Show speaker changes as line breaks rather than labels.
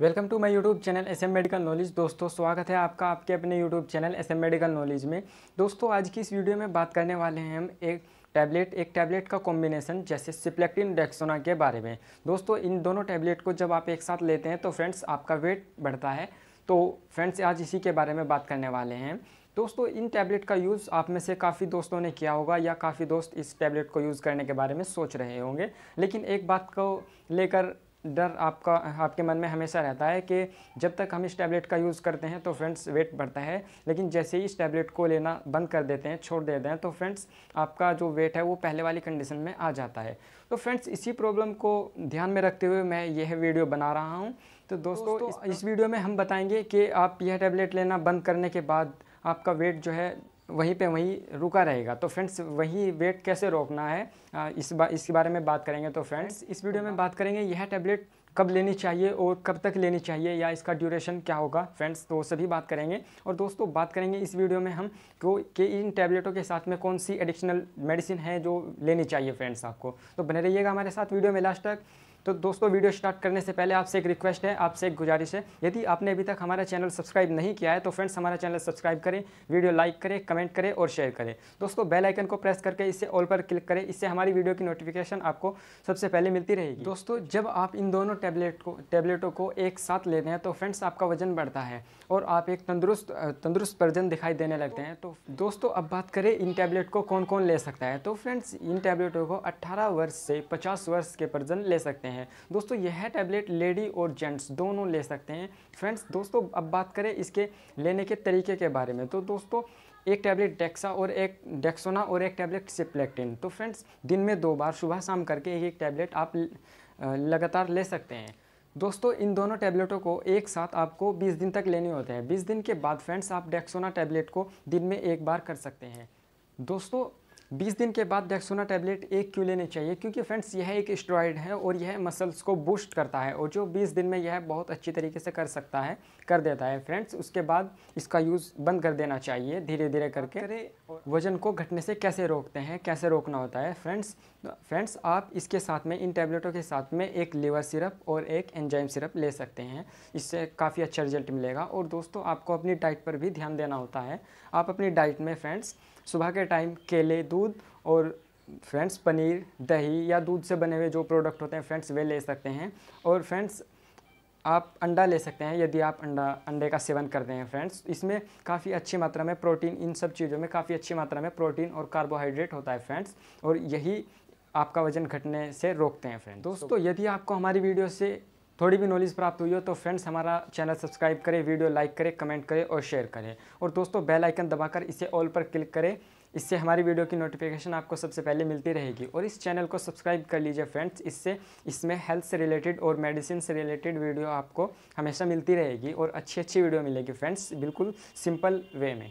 welcome to my YouTube channel S M medical knowledge दोस्तों स्वागत है आपका आपके अपने YouTube channel S M medical knowledge में दोस्तों आज की इस वीडियो में बात करने वाले हैं हम एक टैबलेट एक टैबलेट का कॉम्बिनेशन जैसे सिप्लेक्टिन डेक्सोना के बारे में दोस्तों इन दोनों टैबलेट को जब आप एक साथ लेते हैं तो फ्रेंड्स आपका वेट बढ़ता है तो फ्रेंड्स आज इसी के बारे में बात करने वाले हैं दोस्तों इन टैबलेट का यूज़ आप में से काफ़ी दोस्तों ने किया होगा या काफ़ी दोस्त इस टैबलेट को यूज़ करने के बारे में सोच रहे होंगे लेकिन एक बात को लेकर डर आपका आपके मन में हमेशा रहता है कि जब तक हम इस टैबलेट का यूज़ करते हैं तो फ्रेंड्स वेट बढ़ता है लेकिन जैसे ही इस टैबलेट को लेना बंद कर देते हैं छोड़ देते हैं तो फ्रेंड्स आपका जो वेट है वो पहले वाली कंडीशन में आ जाता है तो फ्रेंड्स इसी प्रॉब्लम को ध्यान में रखते हुए मैं यह वीडियो बना रहा हूँ तो दोस्तों इस, इस वीडियो में हम बताएंगे कि आप यह टैबलेट लेना बंद करने के बाद आपका वेट जो है वहीं पे वहीं रुका रहेगा तो फ्रेंड्स वही वेट कैसे रोकना है इस बा, इसके बारे में बात करेंगे तो फ्रेंड्स इस वीडियो में बात करेंगे यह टैबलेट कब लेनी चाहिए और कब तक लेनी चाहिए या इसका ड्यूरेशन क्या होगा फ्रेंड्स तो सभी बात करेंगे और दोस्तों बात करेंगे इस वीडियो में हम को कि इन टैबलेटों के साथ में कौन सी एडिशनल मेडिसिन है जो लेनी चाहिए फ्रेंड्स आपको तो बने रहिएगा हमारे साथ वीडियो में लास्ट तक तो दोस्तों वीडियो स्टार्ट करने से पहले आपसे एक रिक्वेस्ट है आपसे एक गुजारिश है यदि आपने अभी तक हमारा चैनल सब्सक्राइब नहीं किया है तो फ्रेंड्स हमारा चैनल सब्सक्राइब करें वीडियो लाइक करें कमेंट करें और शेयर करें दोस्तों बेल आइकन को प्रेस करके इसे ऑल पर क्लिक करें इससे हमारी वीडियो की नोटिफिकेशन आपको सबसे पहले मिलती रहेगी दोस्तों जब आप इन दोनों टैबलेट को टैबलेटों को एक साथ लेते हैं तो फ्रेंड्स आपका वजन बढ़ता है और आप एक तंदुरुस्त तंदुरुस्त वर्जन दिखाई देने लगते हैं तो दोस्तों अब बात करें इन टैबलेट को कौन कौन ले सकता है तो फ्रेंड्स इन टैबलेटों को अट्ठारह वर्ष से पचास वर्ष के पर्जन ले सकते हैं है दोस्तों यह टैबलेट लेडी और जेंट्स दोनों ले सकते हैं फ्रेंड्स दोस्तों अब बात करें इसके लेने के तरीके के बारे में तो दोस्तों एक टैबलेट डेक्सा और एक डेक्सोना और एक टैबलेट सिप्लेक्टिन तो फ्रेंड्स दिन में दो बार सुबह शाम करके एक एक टैबलेट आप लगातार ले सकते हैं दोस्तों इन दोनों टैबलेटों को एक साथ आपको 20 दिन तक लेने होते हैं 20 दिन के बाद फ्रेंड्स आप डेक्सोना टैबलेट को दिन में एक बार कर सकते हैं दोस्तों बीस दिन के बाद डेक्सोना टैबलेट एक क्यों लेनी चाहिए क्योंकि फ्रेंड्स यह एक स्ट्रॉइड है और यह मसल्स को बूस्ट करता है और जो बीस दिन में यह बहुत अच्छी तरीके से कर सकता है कर देता है फ्रेंड्स उसके बाद इसका यूज़ बंद कर देना चाहिए धीरे धीरे करके वजन को घटने से कैसे रोकते हैं कैसे रोकना होता है फ्रेंड्स फ्रेंड्स आप इसके साथ में इन टैबलेटों के साथ में एक लीवर सिरप और एक एंजाइम सिरप ले सकते हैं इससे काफ़ी अच्छा रिजल्ट मिलेगा और दोस्तों आपको अपनी डाइट पर भी ध्यान देना होता है आप अपनी डाइट में फ्रेंड्स सुबह के टाइम केले दूध दूध और फ्रेंड्स पनीर दही या दूध से बने हुए जो प्रोडक्ट होते हैं फ्रेंड्स वे ले सकते हैं और फ्रेंड्स आप अंडा ले सकते हैं यदि आप अंडा अंडे का सेवन करते हैं फ्रेंड्स इसमें काफ़ी अच्छी मात्रा में प्रोटीन इन सब चीज़ों में काफ़ी अच्छी मात्रा में प्रोटीन और कार्बोहाइड्रेट होता है फ्रेंड्स और यही आपका वजन घटने से रोकते हैं फ्रेंड्स दोस्तों यदि आपको हमारी वीडियो से थोड़ी भी नॉलेज प्राप्त हुई हो तो फ्रेंड्स हमारा चैनल सब्सक्राइब करें वीडियो लाइक करें कमेंट करें और शेयर करें और दोस्तों बेल आइकन दबाकर इसे ऑल पर क्लिक करें इससे हमारी वीडियो की नोटिफिकेशन आपको सबसे पहले मिलती रहेगी और इस चैनल को सब्सक्राइब कर लीजिए फ्रेंड्स इससे इसमें हेल्थ से रिलेटेड और मेडिसिन से रिलेटेड वीडियो आपको हमेशा मिलती रहेगी और अच्छी अच्छी वीडियो मिलेगी फ्रेंड्स बिल्कुल सिंपल वे में